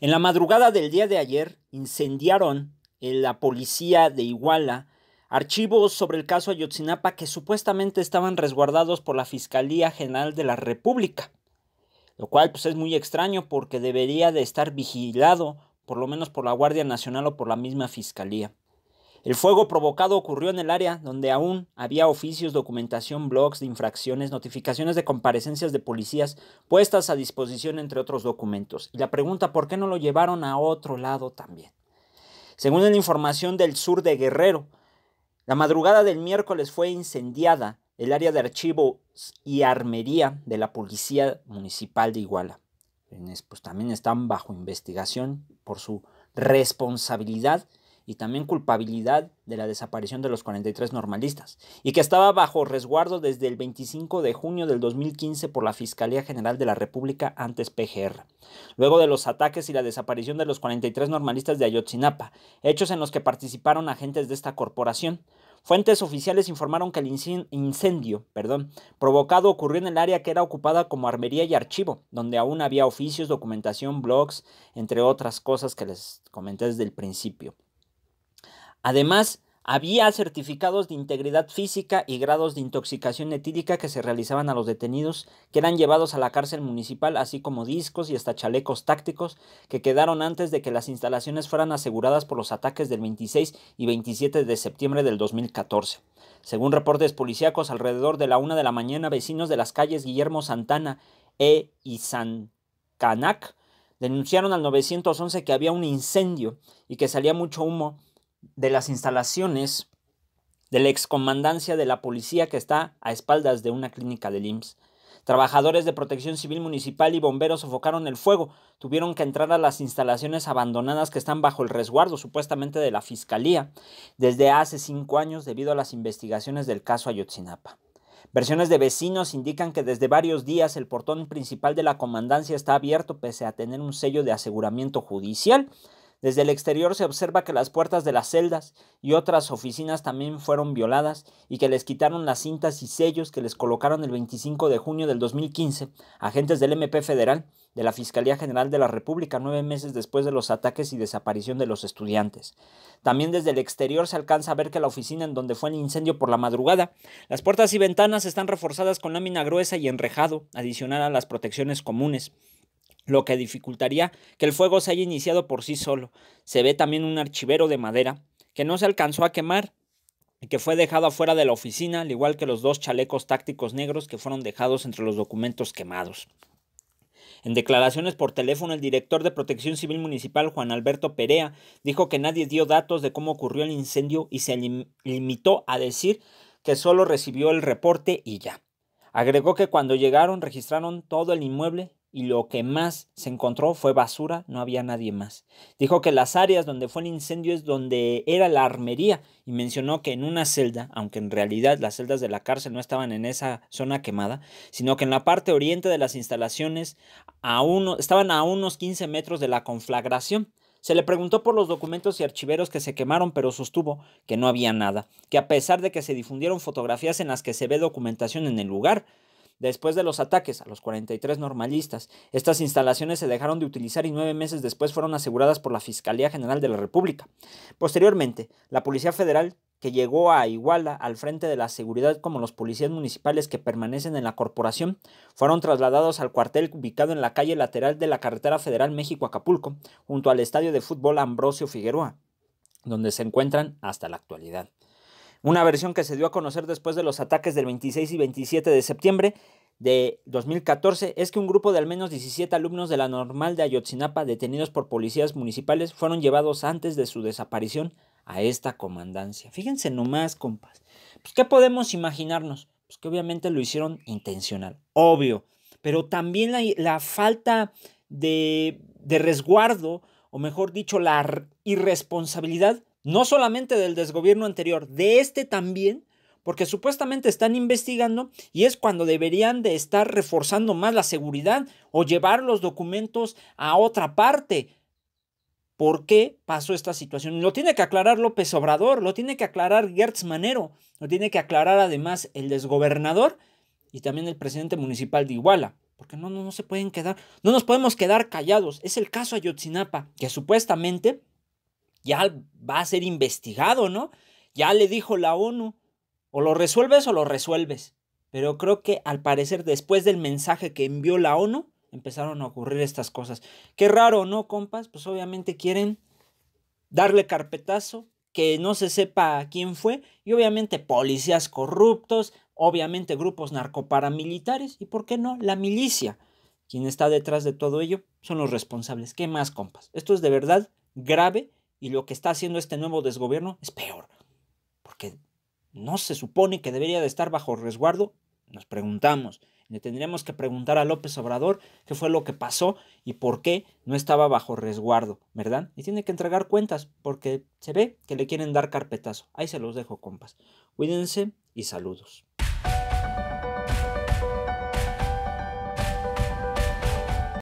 En la madrugada del día de ayer incendiaron en eh, la policía de Iguala archivos sobre el caso Ayotzinapa que supuestamente estaban resguardados por la Fiscalía General de la República, lo cual pues, es muy extraño porque debería de estar vigilado por lo menos por la Guardia Nacional o por la misma Fiscalía. El fuego provocado ocurrió en el área donde aún había oficios, documentación, blogs de infracciones, notificaciones de comparecencias de policías puestas a disposición, entre otros documentos. Y la pregunta, ¿por qué no lo llevaron a otro lado también? Según la información del sur de Guerrero, la madrugada del miércoles fue incendiada el área de archivos y armería de la Policía Municipal de Iguala. Pues también están bajo investigación por su responsabilidad y también culpabilidad de la desaparición de los 43 normalistas, y que estaba bajo resguardo desde el 25 de junio del 2015 por la Fiscalía General de la República, antes PGR, luego de los ataques y la desaparición de los 43 normalistas de Ayotzinapa, hechos en los que participaron agentes de esta corporación. Fuentes oficiales informaron que el incendio provocado ocurrió en el área que era ocupada como armería y archivo, donde aún había oficios, documentación, blogs, entre otras cosas que les comenté desde el principio. Además, había certificados de integridad física y grados de intoxicación etílica que se realizaban a los detenidos, que eran llevados a la cárcel municipal, así como discos y hasta chalecos tácticos que quedaron antes de que las instalaciones fueran aseguradas por los ataques del 26 y 27 de septiembre del 2014. Según reportes policíacos, alrededor de la una de la mañana, vecinos de las calles Guillermo Santana e Canac denunciaron al 911 que había un incendio y que salía mucho humo de las instalaciones de la excomandancia de la policía que está a espaldas de una clínica del IMSS. Trabajadores de protección civil municipal y bomberos sofocaron el fuego, tuvieron que entrar a las instalaciones abandonadas que están bajo el resguardo supuestamente de la Fiscalía desde hace cinco años debido a las investigaciones del caso Ayotzinapa. Versiones de vecinos indican que desde varios días el portón principal de la comandancia está abierto pese a tener un sello de aseguramiento judicial desde el exterior se observa que las puertas de las celdas y otras oficinas también fueron violadas y que les quitaron las cintas y sellos que les colocaron el 25 de junio del 2015 agentes del MP federal de la Fiscalía General de la República nueve meses después de los ataques y desaparición de los estudiantes. También desde el exterior se alcanza a ver que la oficina en donde fue el incendio por la madrugada, las puertas y ventanas están reforzadas con lámina gruesa y enrejado, adicional a las protecciones comunes lo que dificultaría que el fuego se haya iniciado por sí solo. Se ve también un archivero de madera que no se alcanzó a quemar y que fue dejado afuera de la oficina, al igual que los dos chalecos tácticos negros que fueron dejados entre los documentos quemados. En declaraciones por teléfono, el director de Protección Civil Municipal, Juan Alberto Perea, dijo que nadie dio datos de cómo ocurrió el incendio y se limitó a decir que solo recibió el reporte y ya. Agregó que cuando llegaron registraron todo el inmueble y lo que más se encontró fue basura, no había nadie más. Dijo que las áreas donde fue el incendio es donde era la armería y mencionó que en una celda, aunque en realidad las celdas de la cárcel no estaban en esa zona quemada, sino que en la parte oriente de las instalaciones a estaban a unos 15 metros de la conflagración. Se le preguntó por los documentos y archiveros que se quemaron, pero sostuvo que no había nada, que a pesar de que se difundieron fotografías en las que se ve documentación en el lugar, después de los ataques a los 43 normalistas. Estas instalaciones se dejaron de utilizar y nueve meses después fueron aseguradas por la Fiscalía General de la República. Posteriormente, la Policía Federal que llegó a Iguala al frente de la seguridad como los policías municipales que permanecen en la corporación, fueron trasladados al cuartel ubicado en la calle lateral de la carretera federal México-Acapulco, junto al estadio de fútbol Ambrosio Figueroa, donde se encuentran hasta la actualidad una versión que se dio a conocer después de los ataques del 26 y 27 de septiembre de 2014 es que un grupo de al menos 17 alumnos de la normal de Ayotzinapa detenidos por policías municipales fueron llevados antes de su desaparición a esta comandancia. Fíjense nomás, compas. Pues, ¿Qué podemos imaginarnos? Pues que obviamente lo hicieron intencional, obvio, pero también la, la falta de resguardo, o mejor dicho, la irresponsabilidad no solamente del desgobierno anterior, de este también, porque supuestamente están investigando y es cuando deberían de estar reforzando más la seguridad o llevar los documentos a otra parte. ¿Por qué pasó esta situación? Lo tiene que aclarar López Obrador, lo tiene que aclarar Gertz Manero, lo tiene que aclarar además el desgobernador y también el presidente municipal de Iguala. Porque no, no, no se pueden quedar, no nos podemos quedar callados. Es el caso Ayotzinapa, que supuestamente ya va a ser investigado, ¿no? Ya le dijo la ONU, o lo resuelves o lo resuelves. Pero creo que al parecer después del mensaje que envió la ONU, empezaron a ocurrir estas cosas. Qué raro, ¿no, compas? Pues obviamente quieren darle carpetazo, que no se sepa quién fue, y obviamente policías corruptos, obviamente grupos narcoparamilitares, y por qué no, la milicia. Quien está detrás de todo ello son los responsables. ¿Qué más, compas? Esto es de verdad grave y lo que está haciendo este nuevo desgobierno es peor, porque no se supone que debería de estar bajo resguardo. Nos preguntamos, le tendríamos que preguntar a López Obrador qué fue lo que pasó y por qué no estaba bajo resguardo, ¿verdad? Y tiene que entregar cuentas porque se ve que le quieren dar carpetazo. Ahí se los dejo, compas. Cuídense y saludos.